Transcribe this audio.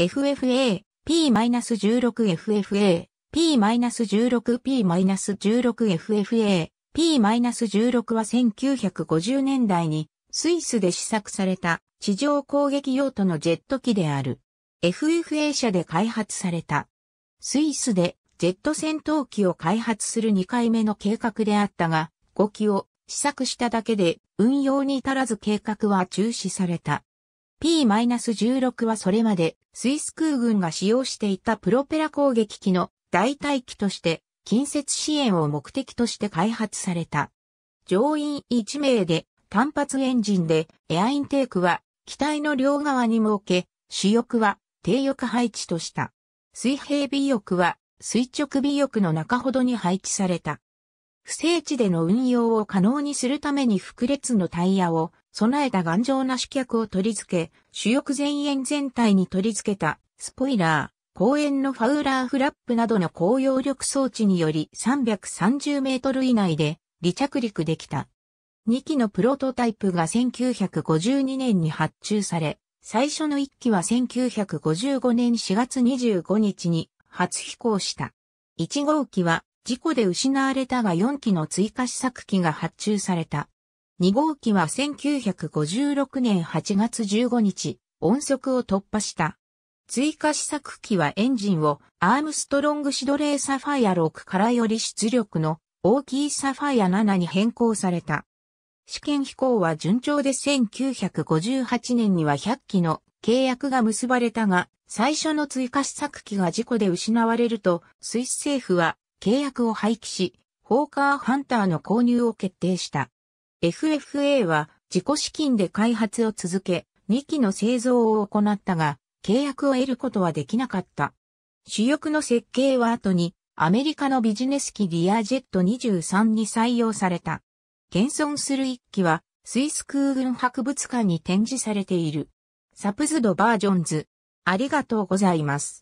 FFA、P-16FFA、P-16、P-16FFA、P-16 は1950年代にスイスで試作された地上攻撃用途のジェット機である。FFA 社で開発された。スイスでジェット戦闘機を開発する2回目の計画であったが、5機を試作しただけで運用に至らず計画は中止された。P-16 はそれまでスイス空軍が使用していたプロペラ攻撃機の代替機として近接支援を目的として開発された。乗員1名で単発エンジンでエアインテークは機体の両側に設け、主翼は低翼配置とした。水平尾翼は垂直尾翼の中ほどに配置された。不正地での運用を可能にするために複列のタイヤを備えた頑丈な主脚を取り付け、主翼前縁全体に取り付けた、スポイラー、公園のファウラーフラップなどの高揚力装置により330メートル以内で離着陸できた。2機のプロトタイプが1952年に発注され、最初の1機は1955年4月25日に初飛行した。1号機は事故で失われたが4機の追加試作機が発注された。2号機は1956年8月15日、音速を突破した。追加試作機はエンジンをアームストロングシドレーサファイア6からより出力の大きいサファイア7に変更された。試験飛行は順調で1958年には100機の契約が結ばれたが、最初の追加試作機が事故で失われると、スイス政府は契約を廃棄し、ホーカーハンターの購入を決定した。FFA は自己資金で開発を続け、2機の製造を行ったが、契約を得ることはできなかった。主翼の設計は後に、アメリカのビジネス機リアジェット23に採用された。現存する1機は、スイス空軍博物館に展示されている。サプズドバージョンズ。ありがとうございます。